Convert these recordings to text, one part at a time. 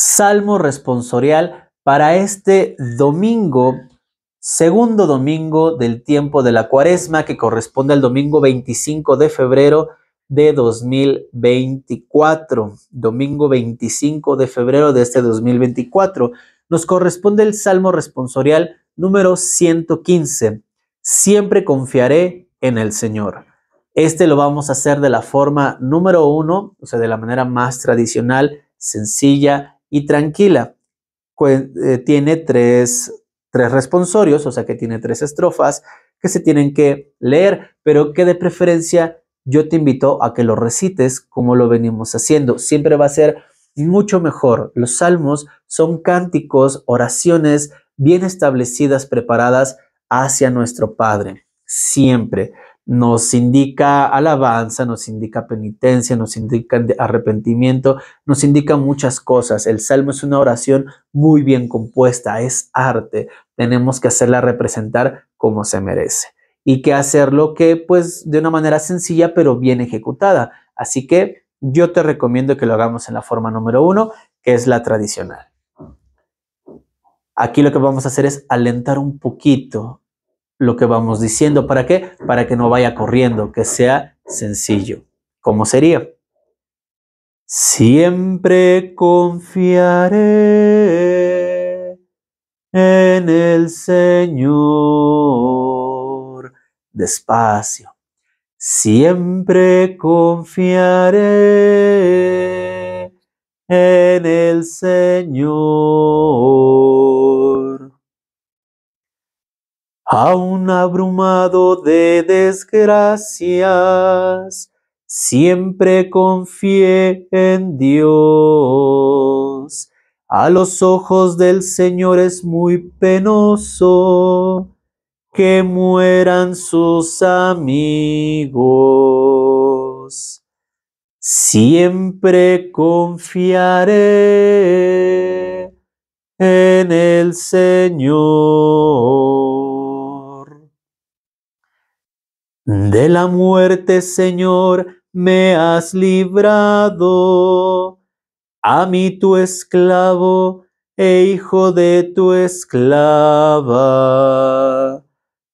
salmo responsorial para este domingo, segundo domingo del tiempo de la cuaresma, que corresponde al domingo 25 de febrero de 2024. Domingo 25 de febrero de este 2024. Nos corresponde el salmo responsorial número 115. Siempre confiaré en el Señor. Este lo vamos a hacer de la forma número uno, o sea, de la manera más tradicional, sencilla y tranquila. Eh, tiene tres, tres responsorios, o sea que tiene tres estrofas que se tienen que leer, pero que de preferencia yo te invito a que lo recites como lo venimos haciendo. Siempre va a ser mucho mejor. Los salmos son cánticos, oraciones bien establecidas, preparadas hacia nuestro Padre, siempre nos indica alabanza, nos indica penitencia, nos indica arrepentimiento, nos indica muchas cosas. El salmo es una oración muy bien compuesta, es arte. Tenemos que hacerla representar como se merece y que hacerlo que pues de una manera sencilla pero bien ejecutada. Así que yo te recomiendo que lo hagamos en la forma número uno, que es la tradicional. Aquí lo que vamos a hacer es alentar un poquito lo que vamos diciendo. ¿Para qué? Para que no vaya corriendo, que sea sencillo. ¿Cómo sería? Siempre confiaré en el Señor. Despacio. Siempre confiaré en el Señor. aún abrumado de desgracias, siempre confié en Dios. A los ojos del Señor es muy penoso que mueran sus amigos. Siempre confiaré en el Señor. De la muerte, Señor, me has librado. A mí tu esclavo e hijo de tu esclava.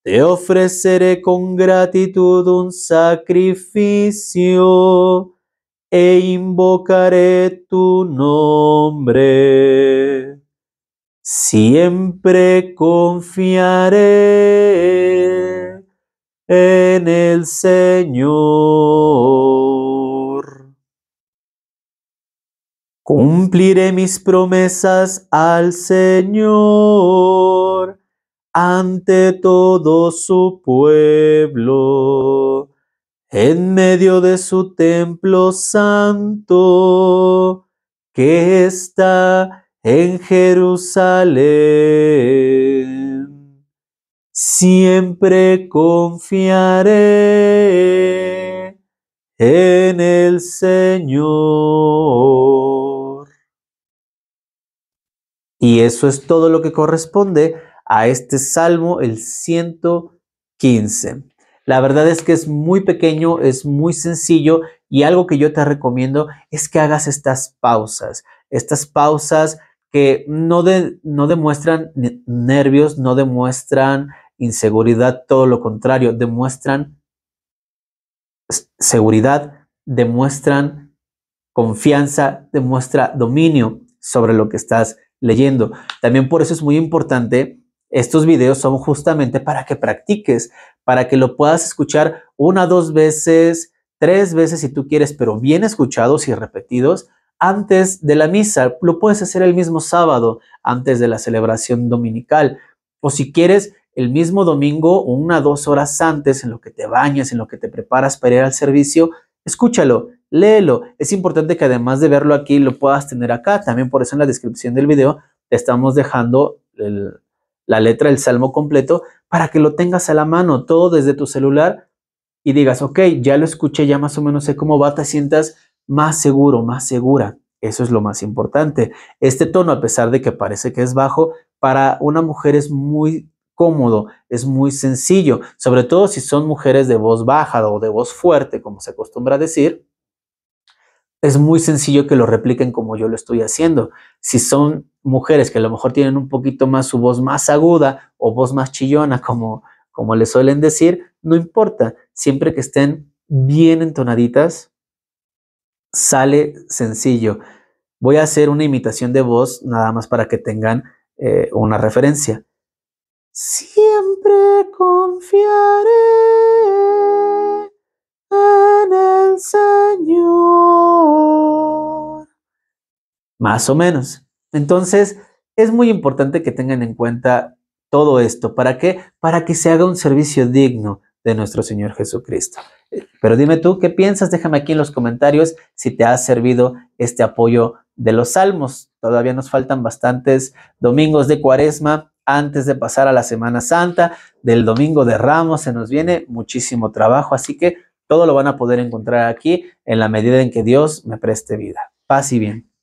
Te ofreceré con gratitud un sacrificio e invocaré tu nombre. Siempre confiaré en el Señor. Cumpliré mis promesas al Señor ante todo su pueblo, en medio de su templo santo que está en Jerusalén siempre confiaré en el Señor. Y eso es todo lo que corresponde a este Salmo, el 115. La verdad es que es muy pequeño, es muy sencillo y algo que yo te recomiendo es que hagas estas pausas, estas pausas que no, no demuestran nervios, no demuestran inseguridad, todo lo contrario, demuestran seguridad, demuestran confianza, demuestra dominio sobre lo que estás leyendo. También por eso es muy importante, estos videos son justamente para que practiques, para que lo puedas escuchar una, dos veces, tres veces si tú quieres, pero bien escuchados y repetidos antes de la misa. Lo puedes hacer el mismo sábado, antes de la celebración dominical. O si quieres, el mismo domingo, una dos horas antes, en lo que te bañas, en lo que te preparas para ir al servicio, escúchalo, léelo. Es importante que además de verlo aquí, lo puedas tener acá. También por eso en la descripción del video te estamos dejando la letra del salmo completo para que lo tengas a la mano, todo desde tu celular y digas, ok, ya lo escuché, ya más o menos sé cómo va, te sientas más seguro, más segura. Eso es lo más importante. Este tono, a pesar de que parece que es bajo, para una mujer es muy cómodo, es muy sencillo, sobre todo si son mujeres de voz baja o de voz fuerte, como se acostumbra a decir. Es muy sencillo que lo repliquen como yo lo estoy haciendo. Si son mujeres que a lo mejor tienen un poquito más su voz más aguda o voz más chillona, como, como le suelen decir, no importa, siempre que estén bien entonaditas, sale sencillo. Voy a hacer una imitación de voz nada más para que tengan eh, una referencia. Siempre confiaré en el Señor. Más o menos. Entonces, es muy importante que tengan en cuenta todo esto. ¿Para qué? Para que se haga un servicio digno de nuestro Señor Jesucristo. Pero dime tú, ¿qué piensas? Déjame aquí en los comentarios si te ha servido este apoyo de los salmos. Todavía nos faltan bastantes domingos de cuaresma antes de pasar a la Semana Santa, del Domingo de Ramos, se nos viene muchísimo trabajo, así que todo lo van a poder encontrar aquí en la medida en que Dios me preste vida. Paz y bien.